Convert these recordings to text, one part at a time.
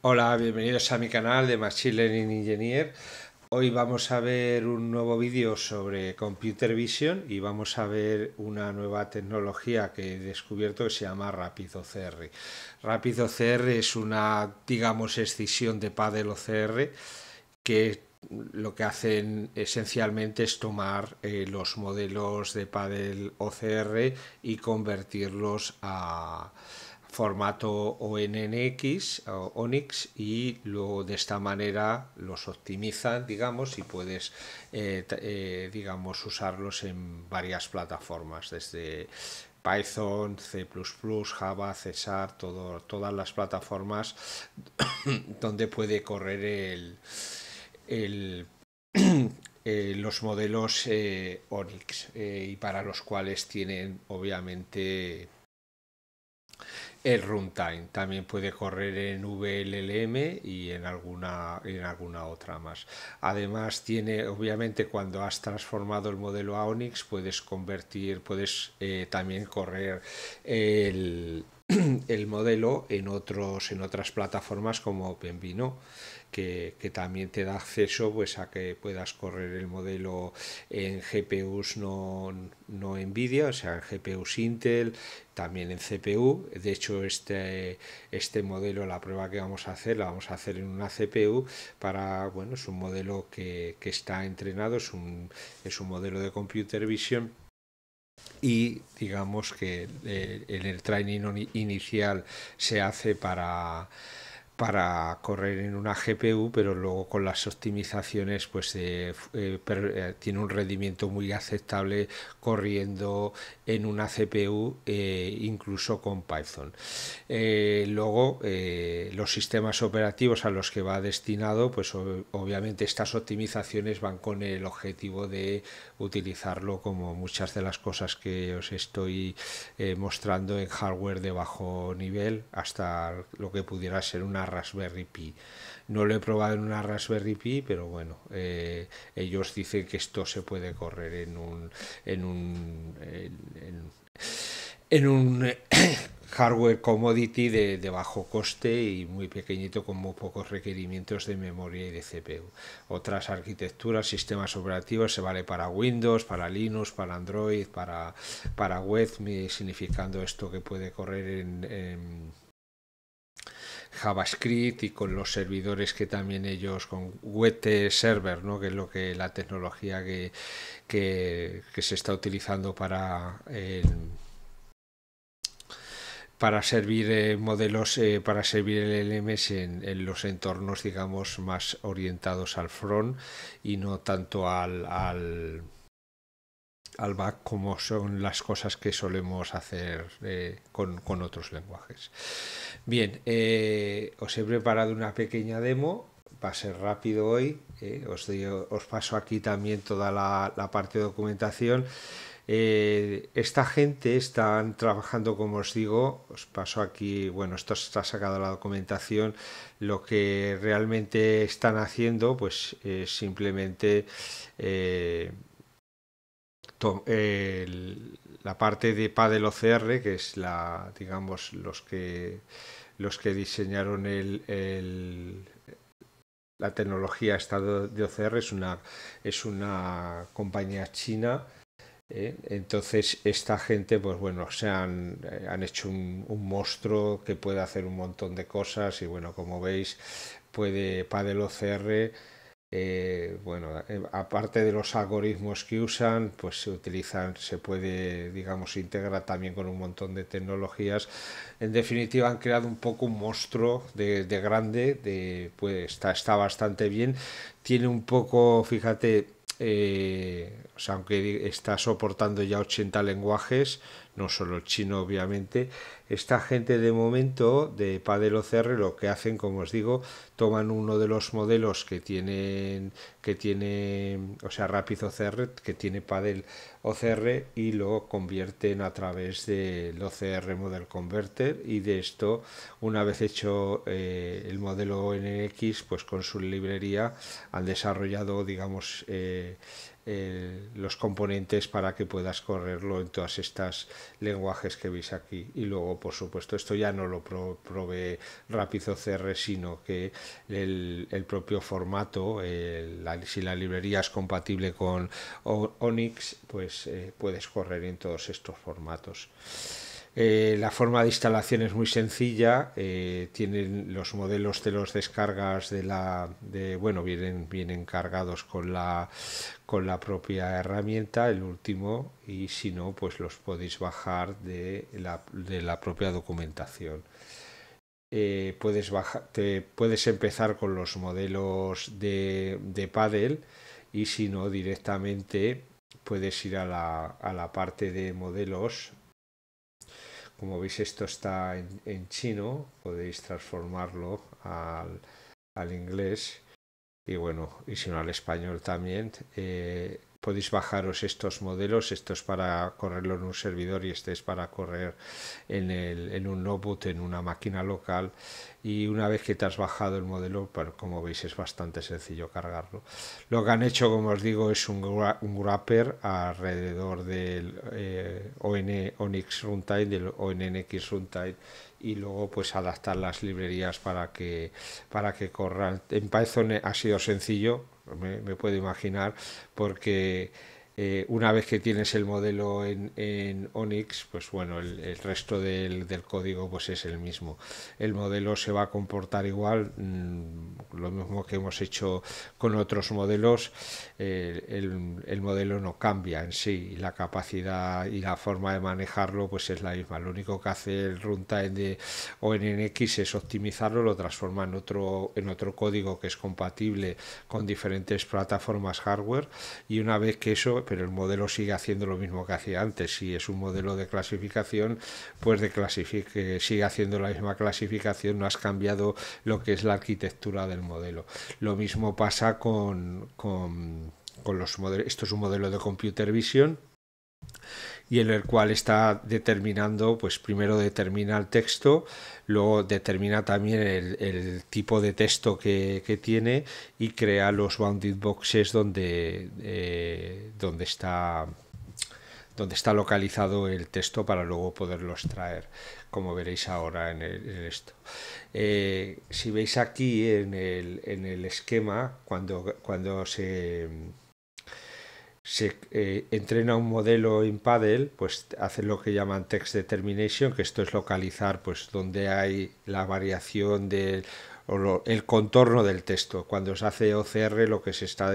Hola, bienvenidos a mi canal de Machine Learning Engineer. Hoy vamos a ver un nuevo vídeo sobre Computer Vision y vamos a ver una nueva tecnología que he descubierto que se llama Rápido ocr es una, digamos, escisión de Padel OCR que lo que hacen esencialmente es tomar eh, los modelos de Padel OCR y convertirlos a formato ONNX o ONIX y luego de esta manera los optimizan, digamos, y puedes, eh, eh, digamos, usarlos en varias plataformas, desde Python, C++, Java, C todo, todas las plataformas donde puede correr el, eh, los modelos ONIX y para los cuales tienen, obviamente, el runtime también puede correr en VLLM y en alguna, en alguna otra más. Además, tiene, obviamente, cuando has transformado el modelo a Onix, puedes convertir, puedes eh, también correr el, modelo en, otros, en otras plataformas como OpenVINO que, también te da acceso pues, a que puedas correr el modelo en GPUs no, no NVIDIA, o sea, en GPUs Intel, también en CPU. De hecho, este, este modelo, la prueba que vamos a hacer, la vamos a hacer en una CPU para, bueno, es un modelo que, que está entrenado, es un, es un modelo de computer vision y digamos que eh, en el training inicial se hace para para correr en una GPU, pero luego con las optimizaciones pues eh, eh, eh, tiene un rendimiento muy aceptable corriendo en una CPU incluso con Python. luego los sistemas operativos a los que va destinado, pues obviamente estas optimizaciones van con el objetivo de utilizarlo como muchas de las cosas que os estoy eh, mostrando en hardware de bajo nivel hasta lo que pudiera ser una Raspberry Pi. No lo he probado en una Raspberry Pi, pero bueno, eh, ellos dicen que esto se puede correr en un, en un en, en un eh, hardware commodity de, de, bajo coste y muy pequeñito con muy pocos requerimientos de memoria y de CPU. Otras arquitecturas, sistemas operativos, se vale para Windows, para Linux, para Android, para, para web, significando esto que puede correr en, JavaScript y con los servidores que también ellos, con web Server, ¿no? que es lo que la tecnología que, que, se está utilizando para para servir eh, modelos, eh, para servir el LMS en, los entornos, digamos, más orientados al front y no tanto al, al, al back como son las cosas que solemos hacer eh, con, otros lenguajes. Bien, os he preparado una pequeña demo. Va a ser rápido hoy. os, os paso aquí también toda la, la parte de documentación. Eh, esta gente están trabajando, como os digo, os paso aquí, bueno, esto está sacado la documentación, lo que realmente están haciendo, pues es simplemente eh, la parte de Padel OCR, que es la, digamos, los que los que diseñaron la tecnología estado de OCR es una compañía china ¿eh? Entonces, esta gente, pues bueno, se han, eh, hecho un, monstruo que puede hacer un montón de cosas y bueno, como veis, puede el OCR, eh, bueno, aparte de los algoritmos que usan, pues se utilizan, se puede, digamos, integrar también con un montón de tecnologías. En definitiva, han creado un poco un monstruo de, grande, de, pues está, está bastante bien. Tiene un poco, fíjate, aunque está soportando ya 80 lenguajes, no solo el chino obviamente, esta gente de momento de Padel OCR lo que hacen, como os digo, toman uno de los modelos que tienen, que tiene, o sea, Rapid OCR, que tiene Padel OCR y lo convierten a través del OCR Model Converter y de esto, una vez hecho eh, el modelo NX, pues con su librería han desarrollado, digamos, eh, eh, los componentes para que puedas correrlo en todas estas lenguajes que veis aquí y luego por supuesto esto ya no lo pro, provee CR, sino que el, propio formato si la librería es compatible con Onix pues eh, puedes correr en todos estos formatos eh, la forma de instalación es muy sencilla, eh, tienen los modelos de los descargas de la bueno, vienen, vienen cargados con la con la propia herramienta, el último, y si no, pues los podéis bajar de la, de la propia documentación. Eh, puedes, puedes empezar con los modelos de, de Paddle y si no directamente puedes ir a la, a la parte de modelos como veis esto está en, chino, podéis transformarlo al, al, inglés y bueno, y si no al español también. Eh, podéis bajaros estos modelos, esto es para correrlo en un servidor y este es para correr en, un notebook, en una máquina local y una vez que te has bajado el modelo, como veis es bastante sencillo cargarlo. Lo que han hecho, como os digo, es un, wrapper alrededor del eh, Runtime, del ONNX Runtime y luego pues adaptar las librerías para que, para que corran. En Python ha sido sencillo, me, puedo imaginar, porque eh, una vez que tienes el modelo en, en Onyx, pues bueno, el, resto del, código pues es el mismo. El modelo se va a comportar igual, mm, lo mismo que hemos hecho con otros modelos, eh, el, modelo no cambia en sí, la capacidad y la forma de manejarlo pues es la misma. Lo único que hace el runtime de ONNX es optimizarlo, lo transforma en otro, en otro código que es compatible con diferentes plataformas hardware y una vez que eso pero el modelo sigue haciendo lo mismo que hacía antes. Si es un modelo de clasificación, pues de sigue haciendo la misma clasificación, no has cambiado lo que es la arquitectura del modelo. Lo mismo pasa con, con los modelos. Esto es un modelo de computer vision y en el cual está determinando, pues primero determina el texto, luego determina también el, tipo de texto que, tiene y crea los bounded boxes donde, eh, donde está donde está localizado el texto para luego poderlo extraer, como veréis ahora en, esto. Eh, si veis aquí en el, en el esquema, cuando, cuando se se eh, entrena un modelo en Paddle, pues hace lo que llaman text determination, que esto es localizar pues donde hay la variación del el contorno del texto. Cuando se hace OCR lo que se está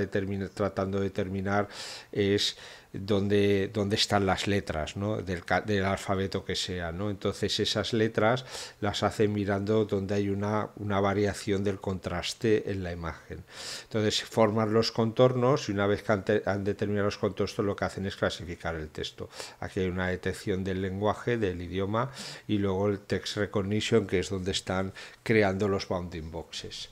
tratando de determinar es donde están las letras del, alfabeto que sea. Entonces esas letras las hacen mirando donde hay una, variación del contraste en la imagen. Entonces forman los contornos y una vez que han determinado los contornos lo que hacen es clasificar el texto. Aquí hay una detección del lenguaje, del idioma y luego el text recognition que es donde están creando los bounding boxes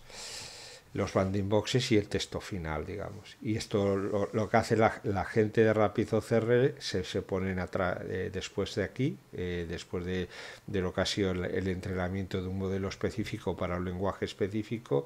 los banding boxes y el texto final, digamos. Y esto lo, que hace la, gente de Rapid OCR se, se ponen atrás eh, después de aquí, eh, después de, de, lo que ha sido el, entrenamiento de un modelo específico para un lenguaje específico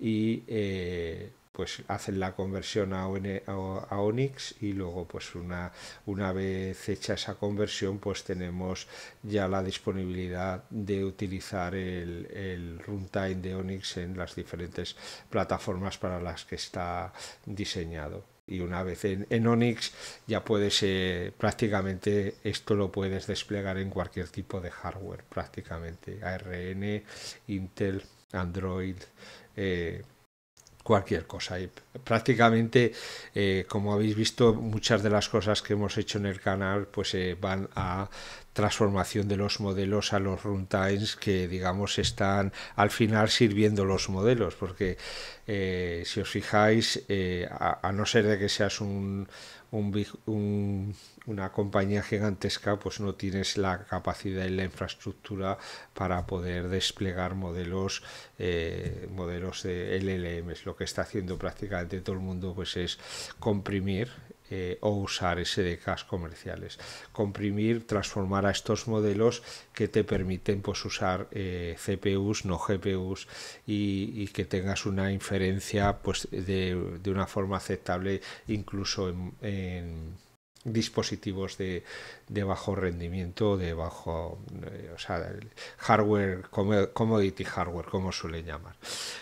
y eh, pues hacen la conversión a, a Onix y luego pues una, una vez hecha esa conversión pues tenemos ya la disponibilidad de utilizar el, runtime de Onix en las diferentes plataformas para las que está diseñado y una vez en, en Onyx ya puedes eh, prácticamente esto lo puedes desplegar en cualquier tipo de hardware prácticamente ARN, Intel, Android, eh, cualquier cosa. Y prácticamente, eh, como habéis visto, muchas de las cosas que hemos hecho en el canal pues eh, van a transformación de los modelos a los runtimes que digamos están al final sirviendo los modelos porque eh, si os fijáis a no ser de que seas un un una compañía gigantesca pues no tienes la capacidad y la infraestructura para poder desplegar modelos eh, modelos de LLMs lo que está haciendo prácticamente todo el mundo pues es comprimir eh, o usar SDKs comerciales. Comprimir, transformar a estos modelos que te permiten pues, usar eh, CPUs, no GPUs y, que tengas una inferencia pues, de, una forma aceptable incluso en, dispositivos de, bajo rendimiento, de bajo, eh, o sea, hardware, commodity hardware, como suele llamar.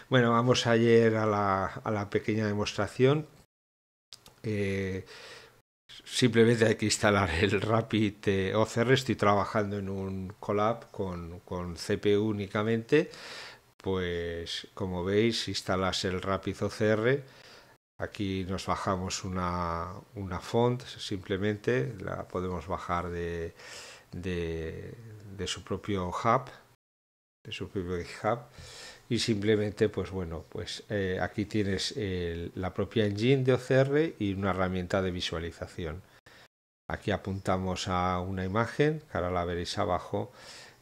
Bueno, vamos ayer a la, a la pequeña demostración eh, simplemente hay que instalar el Rapid eh, OCR. Estoy trabajando en un collab con, con CPU únicamente. Pues como veis, instalas el Rapid OCR. Aquí nos bajamos una, una font, simplemente la podemos bajar de, de, su propio hub, de su propio hub y simplemente pues bueno pues eh, aquí tienes la propia engine de OCR y una herramienta de visualización aquí apuntamos a una imagen que ahora la veréis abajo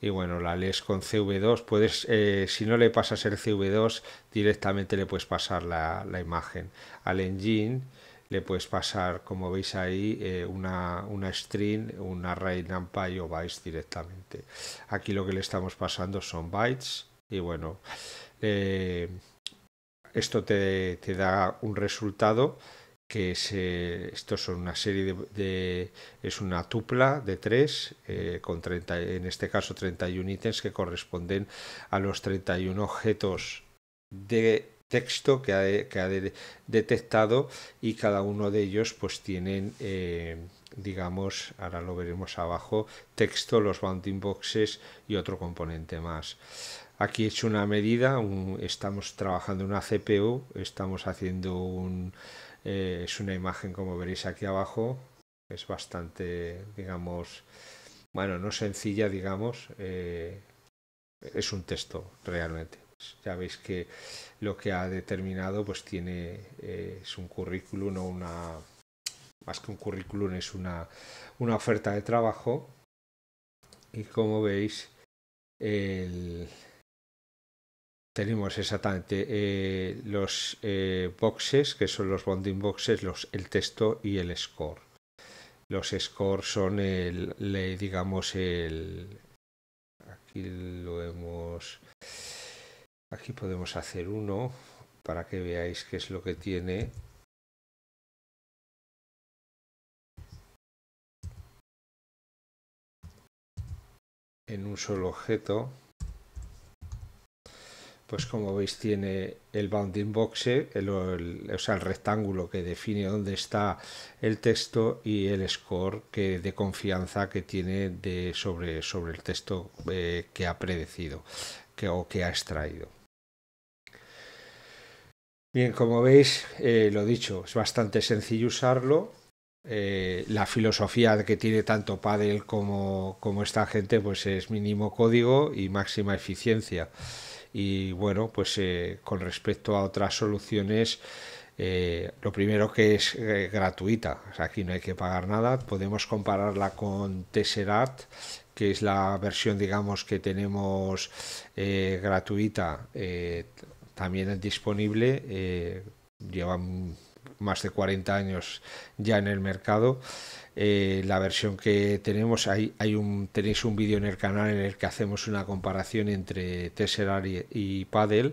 y bueno la lees con CV2 puedes eh, si no le pasas el CV2 directamente le puedes pasar la, imagen al engine le puedes pasar como veis ahí eh, una, una string un array numpy o bytes directamente aquí lo que le estamos pasando son bytes y bueno, eh, esto te, da un resultado que es, son una serie de, de, es una tupla de tres, eh, con en este caso 31 ítems que corresponden a los 31 objetos de texto que ha, que ha detectado y cada uno de ellos pues tienen eh, digamos, ahora lo veremos abajo, texto, los bounding boxes y otro componente más. Aquí he hecho una medida, estamos trabajando una CPU, estamos haciendo un... Eh, es una imagen como veréis aquí abajo, es bastante, digamos, bueno, no sencilla, digamos, eh, es un texto realmente. Pues ya veis que lo que ha determinado pues tiene, eh, es un currículum o una más que un currículum es una, una oferta de trabajo. Y como veis, tenemos exactamente eh, los eh, boxes, que son los bonding boxes, el texto y el score. Los scores son el, el, digamos, el. Aquí lo hemos. Aquí podemos hacer uno para que veáis qué es lo que tiene en un solo objeto, pues como veis tiene el bounding box, eh, el, o sea, el rectángulo que define dónde está el texto y el score que, de confianza que tiene sobre, sobre el texto eh, que ha predecido o que ha extraído. Bien, como veis, eh, lo dicho, es bastante sencillo usarlo eh, la filosofía que tiene tanto Padel como, como esta gente, pues es mínimo código y máxima eficiencia. Y bueno, pues eh, con respecto a otras soluciones, eh, lo primero que es gratuita, aquí no hay que pagar nada, podemos compararla con Tesseract, que es la versión, digamos, que tenemos gratuita, también es disponible, llevan más de 40 años ya en el mercado. Eh, la versión que tenemos, hay, hay un, tenéis un vídeo en el canal en el que hacemos una comparación entre Tesserar y, Padel, Paddle.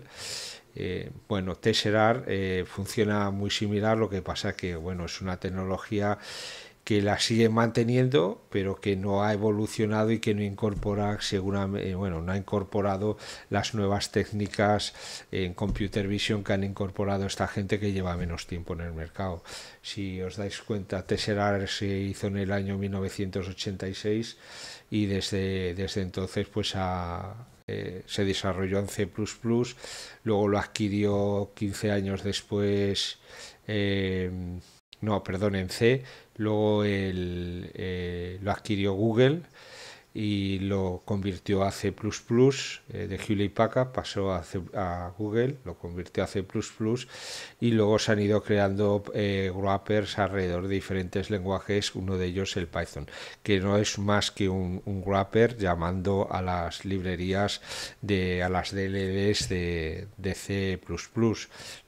Eh, bueno, Tesserar eh, funciona muy similar, lo que pasa que bueno, es una tecnología que la sigue manteniendo, pero que no ha evolucionado y que no incorpora, eh, bueno, no ha incorporado las nuevas técnicas en computer vision que han incorporado esta gente que lleva menos tiempo en el mercado. Si os dais cuenta, Tesserar se hizo en el año 1986 y desde, desde entonces pues eh, se desarrolló en C++, luego lo adquirió 15 años después eh, no, perdón, en C, luego eh, lo adquirió Google y lo convirtió a C++, eh, de Hewlett Packard pasó a, Google, lo convirtió a C++ y luego se han ido creando eh, wrappers alrededor de diferentes lenguajes, uno de ellos el Python, que no es más que un, wrapper llamando a las librerías de a las DLLs de, de C++,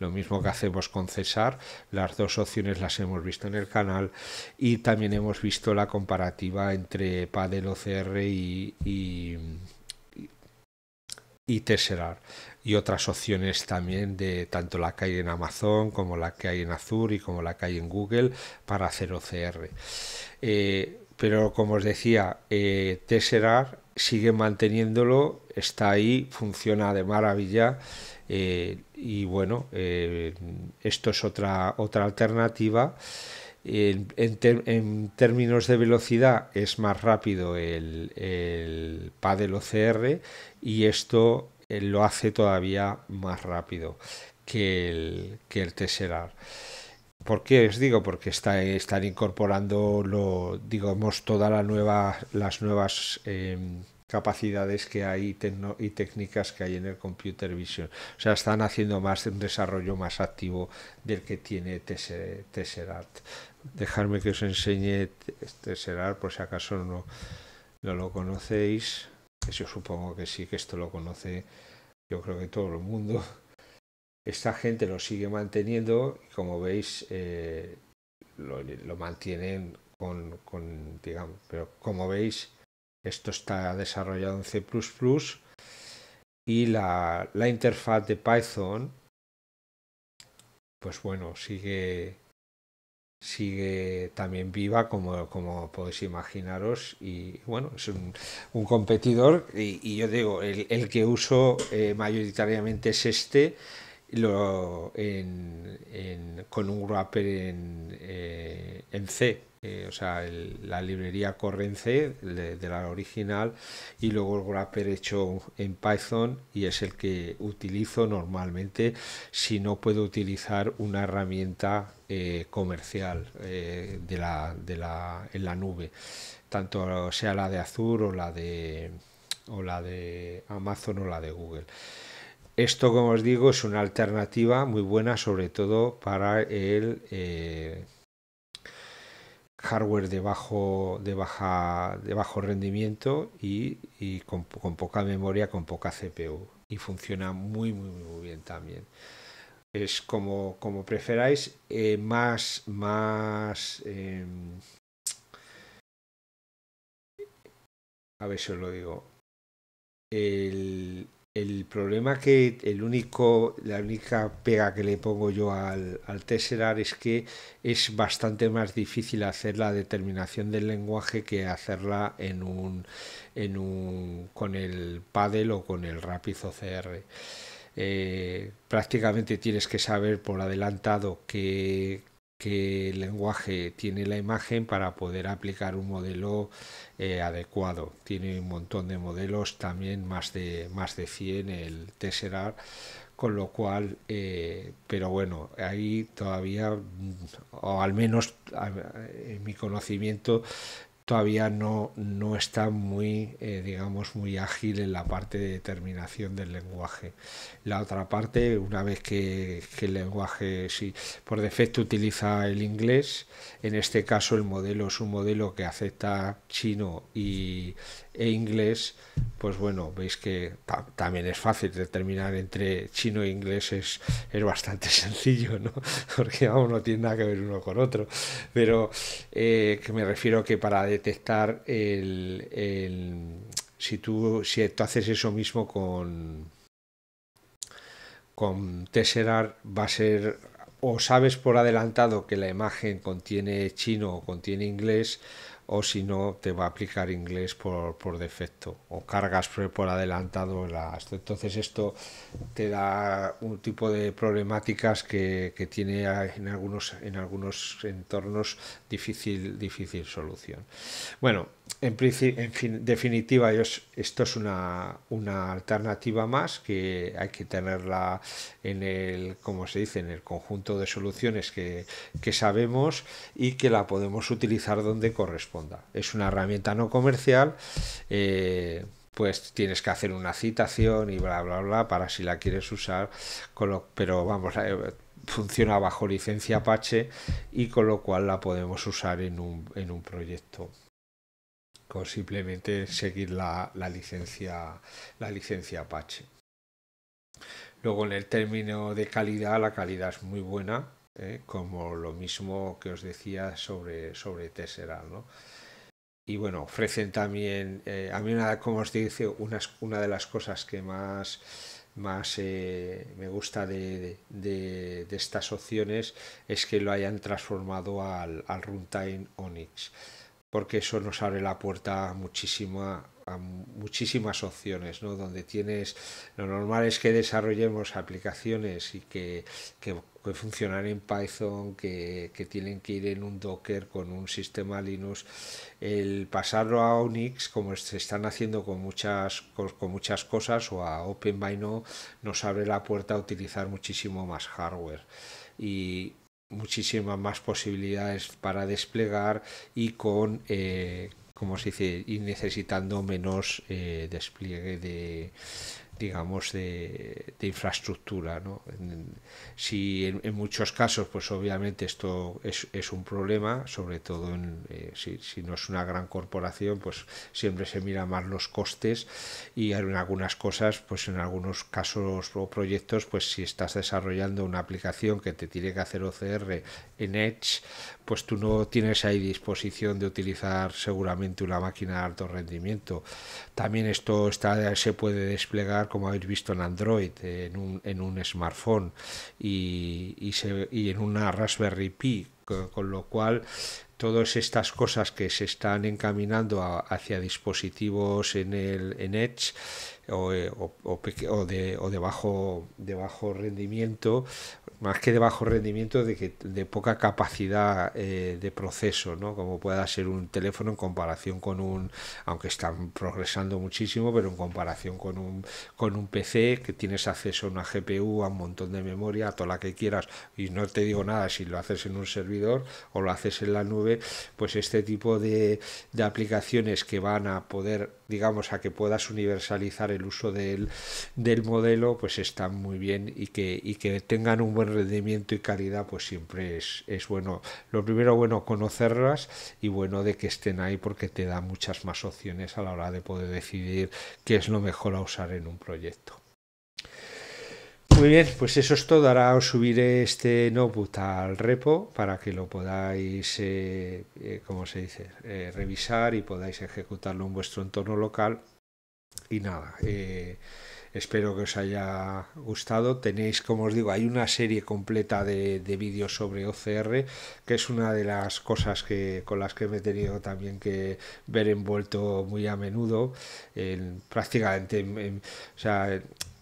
lo mismo que hacemos con Cesar las dos opciones las hemos visto en el canal y también hemos visto la comparativa entre Padel OCR y, y, y y otras opciones también de tanto la que hay en Amazon como la que hay en Azure y como la que hay en Google para hacer OCR. Eh, pero como os decía, eh, Tesserar sigue manteniéndolo, está ahí, funciona de maravilla. Eh, y bueno, eh, esto es otra, otra alternativa. En, términos de velocidad es más rápido el, el Padel OCR y esto eh, lo hace todavía más rápido que el, que el ¿Por qué os digo? Porque está, están incorporando digamos, todas la nueva, las nuevas em, capacidades que hay y técnicas que hay en el computer vision. O sea, están haciendo más un desarrollo más activo del que tiene Tesseract. Dejarme que os enseñe Tesseract por si acaso no, no lo conocéis. Que yo supongo que sí, que esto lo conoce yo creo que todo el mundo. Esta gente lo sigue manteniendo y como veis eh, lo, lo, mantienen con, con, digamos, pero como veis esto está desarrollado en C ⁇ y la, interfaz de Python, pues bueno, sigue, sigue también viva como, como podéis imaginaros y bueno, es un, competidor y, yo digo, el, que uso eh, mayoritariamente es este con un wrapper en eh, C. Eh, o sea, la librería Corrence de, la original y luego el wrapper hecho en Python y es el que utilizo normalmente si no puedo utilizar una herramienta eh, comercial eh, de la, en la nube, tanto sea la de Azure o la de, o la de Amazon o la de Google. Esto, como os digo, es una alternativa muy buena, sobre todo para el hardware de bajo, de baja, de bajo rendimiento y, con, poca memoria, con poca CPU. Y funciona muy, muy, muy bien también. Es como, como preferáis, eh, más, más... Em, a ver si os lo digo. El, el problema que el único, la única pega que le pongo yo al, al Tesserar es que es bastante más difícil hacer la determinación del lenguaje que hacerla en un, con el Paddle o con el Rapid OCR. Eh, prácticamente tienes que saber por adelantado que qué lenguaje tiene la imagen para poder aplicar un modelo eh, adecuado. Tiene un montón de modelos, también más de, más de 100 el Tesseract, con lo cual, eh, pero bueno, ahí todavía, o al menos en mi conocimiento, todavía no, no está muy, eh, digamos, muy ágil en la parte de determinación del lenguaje. La otra parte, una vez que, el lenguaje, si por defecto utiliza el inglés, en este caso el modelo es un modelo que acepta chino y, e inglés, pues bueno, veis que también es fácil determinar entre chino e inglés, es, es bastante sencillo, ¿no? Porque vamos, no tiene nada que ver uno con otro. Pero eh, que me refiero que para detectar el, si, tú, si tú haces eso mismo con, con Tesseract, va a ser o sabes por adelantado que la imagen contiene chino o contiene inglés o si no te va a aplicar inglés por, defecto o cargas por adelantado las entonces esto te da un tipo de problemáticas que, tiene en algunos en algunos entornos difícil difícil solución bueno en, definitiva, esto es una, alternativa más que hay que tenerla en el, como se dice, en el conjunto de soluciones que, sabemos y que la podemos utilizar donde corresponda. Es una herramienta no comercial, eh, pues tienes que hacer una citación y bla, bla, bla, para si la quieres usar, pero vamos, eh, funciona bajo licencia Apache y con lo cual la podemos usar en un, en un proyecto simplemente seguir la, la, licencia, la licencia Apache. Luego en el término de calidad, la calidad es muy buena, ¿eh? como lo mismo que os decía sobre, sobre Tesseral. ¿no? Y bueno, ofrecen también, eh, a mí una, como os dice, una, una de las cosas que más, más eh, me gusta de, estas opciones es que lo hayan transformado al, al runtime Onyx porque eso nos abre la puerta a, muchísimas opciones, Donde tienes, lo normal es que desarrollemos aplicaciones y que, que, funcionan en Python, que, que, tienen que ir en un Docker con un sistema Linux. El pasarlo a Unix, como se están haciendo con muchas, con, muchas cosas, o a OpenVINO nos abre la puerta a utilizar muchísimo más hardware. Y muchísimas más posibilidades para desplegar y con, eh, como se dice, y necesitando menos eh, despliegue de, digamos, de, infraestructura. ¿no? si en, muchos casos, pues obviamente esto es, un problema, sobre todo eh, si, no es una gran corporación, pues siempre se mira más los costes y en algunas cosas, pues en algunos casos o proyectos, pues si estás desarrollando una aplicación que te tiene que hacer OCR en Edge, pues tú no tienes ahí disposición de utilizar seguramente una máquina de alto rendimiento. También esto está, se puede desplegar como habéis visto en Android, en un, smartphone y, en una Raspberry Pi, con, lo cual todas estas cosas que se están encaminando hacia dispositivos en el Edge o, eh, o, de, de bajo rendimiento más que de bajo rendimiento, de, que, de poca capacidad eh, de proceso, ¿no? como pueda ser un teléfono en comparación con un, aunque están progresando muchísimo, pero en comparación con un, con un PC que tienes acceso a una GPU, a un montón de memoria, a toda la que quieras, y no te digo nada si lo haces en un servidor o lo haces en la nube, pues este tipo de, de aplicaciones que van a poder digamos, a que puedas universalizar el uso del, del modelo, pues están muy bien y que, y que tengan un buen rendimiento y calidad, pues siempre es, es bueno. Lo primero, bueno, conocerlas y bueno de que estén ahí porque te da muchas más opciones a la hora de poder decidir qué es lo mejor a usar en un proyecto. Muy bien, pues eso es todo. Ahora os subiré este notebook al repo para que lo podáis, eh, eh, como se dice, eh, revisar y podáis ejecutarlo en vuestro entorno local. Y nada, espero que os haya gustado. Tenéis, como os digo, hay una serie completa de, vídeos sobre OCR, que es una de las cosas que, con las que me he tenido también que ver envuelto muy a menudo, en, prácticamente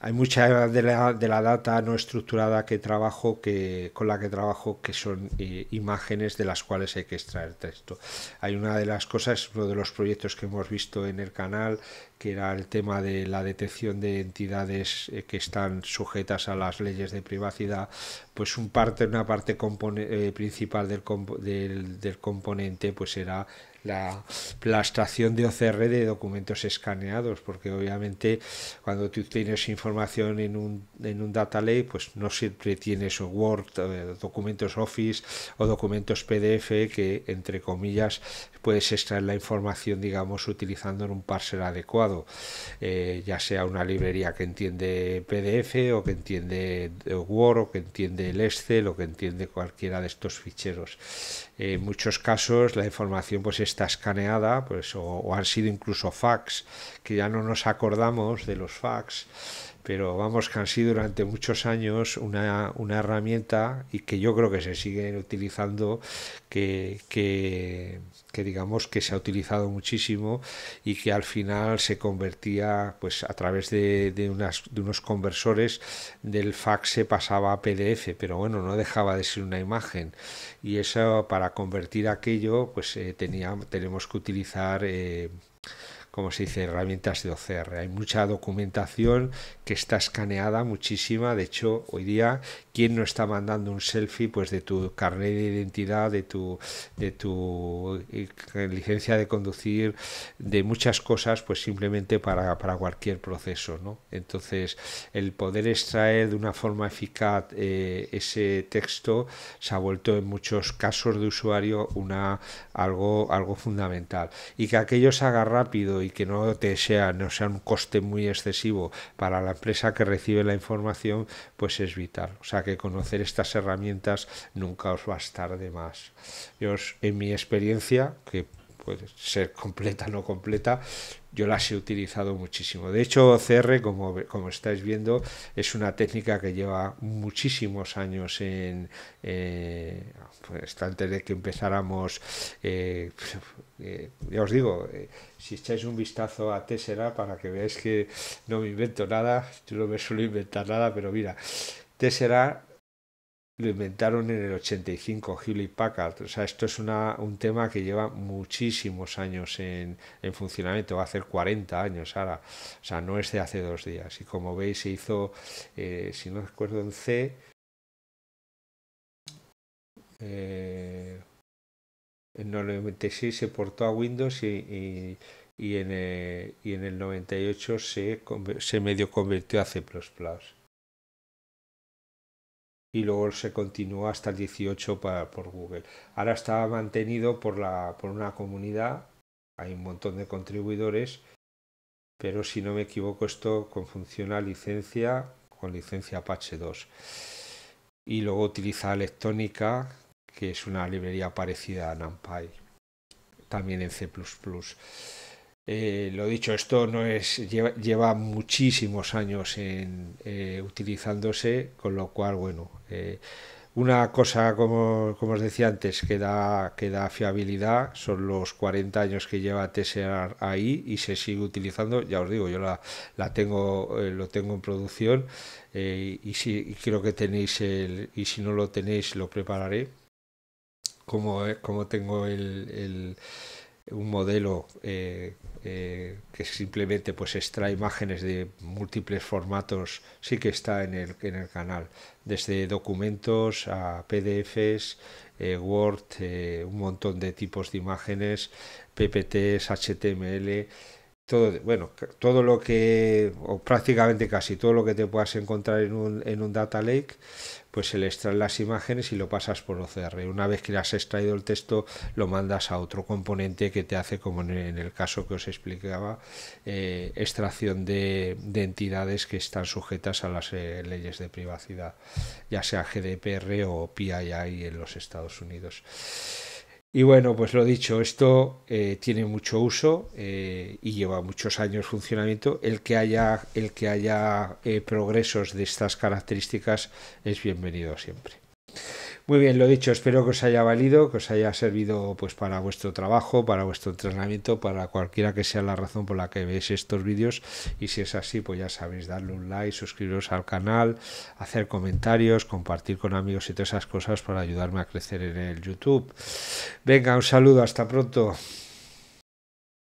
hay mucha de la, data no estructurada que trabajo, que, con la que trabajo, que son eh, imágenes de las cuales hay que extraer texto. Hay una de las cosas, uno de los proyectos que hemos visto en el canal, que era el tema de la detección de entidades eh, que están sujetas a las leyes de privacidad, pues parte, una parte eh, principal del, componente pues era la, la de OCR de documentos escaneados, porque obviamente cuando tú tienes información en un, en un data ley pues no siempre tienes Word, eh, documentos Office o documentos PDF que, entre comillas, puedes extraer la información, digamos, utilizando en un parser adecuado, eh, ya sea una librería que entiende PDF o que entiende Word o que entiende el Excel o que entiende cualquiera de estos ficheros. En muchos casos la información pues es está escaneada pues, o, o han sido incluso fax, que ya no nos acordamos de los fax pero vamos, que han sido durante muchos años una, herramienta y que yo creo que se siguen utilizando, que, digamos que se ha utilizado muchísimo y que al final se convertía, pues a través de, de, de unos conversores del fax se pasaba a PDF, pero bueno, no dejaba de ser una imagen y eso para convertir aquello, pues eh, tenemos que utilizar... Eh, como se dice, herramientas de OCR. Hay mucha documentación que está escaneada, muchísima. De hecho, hoy día, ¿quién no está mandando un selfie pues, de tu carnet de identidad, de tu, de tu eh, licencia de conducir, de muchas cosas, pues simplemente para, para cualquier proceso? ¿no? Entonces, el poder extraer de una forma eficaz eh, ese texto se ha vuelto en muchos casos de usuario una, algo, algo fundamental. Y que aquello se haga rápido y que no te sea, no sea un coste muy excesivo para la empresa que recibe la información, pues es vital. O sea que conocer estas herramientas nunca os va a estar de más. Yo, en mi experiencia, que puede ser completa o no completa, yo las he utilizado muchísimo. De hecho, CR como, como estáis viendo, es una técnica que lleva muchísimos años en... Eh, pues, antes de que empezáramos, eh, eh, ya os digo, eh, si echáis un vistazo a Tessera para que veáis que no me invento nada, yo no me suelo inventar nada, pero mira, Tessera lo inventaron en el 85 Hewlett Packard. O sea, esto es una, un tema que lleva muchísimos años en, funcionamiento, va a hacer 40 años ahora. O sea, no es de hace dos días. Y como veis, se hizo, eh, si no recuerdo, en C. Eh, en 96 se portó a Windows y, y, en, eh, y en, el 98 se, se medio convirtió a C y luego se continuó hasta el 18 por Google. Ahora está mantenido por, la, por una comunidad, hay un montón de contribuidores, pero si no me equivoco esto con funciona licencia con licencia Apache 2. Y luego utiliza Electrónica, que es una librería parecida a NumPy, también en C++. Eh, lo dicho, esto no es lleva, muchísimos años en, eh, utilizándose, con lo cual, bueno, eh, una cosa, como, como, os decía antes, que da, que da fiabilidad son los 40 años que lleva TSR ahí y se sigue utilizando. Ya os digo, yo la, la tengo, eh, lo tengo en producción y, si, creo que tenéis el, y si no lo tenéis, lo prepararé. Como, como tengo el, el un modelo eh, eh, que simplemente pues extrae imágenes de múltiples formatos, sí que está en el, en el canal, desde documentos a PDFs, eh, Word, eh, un montón de tipos de imágenes, PPTs, HTML, todo, bueno, todo lo que, o prácticamente casi todo lo que te puedas encontrar en un, en un data lake, pues se le extraen las imágenes y lo pasas por OCR. Una vez que le has extraído el texto, lo mandas a otro componente que te hace, como en el caso que os explicaba, eh, extracción de, entidades que están sujetas a las eh, leyes de privacidad, ya sea GDPR o PII en los Estados Unidos. Y bueno, pues lo dicho, esto eh, tiene mucho uso eh, y lleva muchos años funcionamiento. El que haya, el que haya eh, progresos de estas características es bienvenido siempre. Muy bien, lo dicho, espero que os haya valido, que os haya servido pues para vuestro trabajo, para vuestro entrenamiento, para cualquiera que sea la razón por la que veis estos vídeos y si es así, pues ya sabéis, darle un like, suscribiros al canal, hacer comentarios, compartir con amigos y todas esas cosas para ayudarme a crecer en el YouTube. Venga, un saludo, hasta pronto.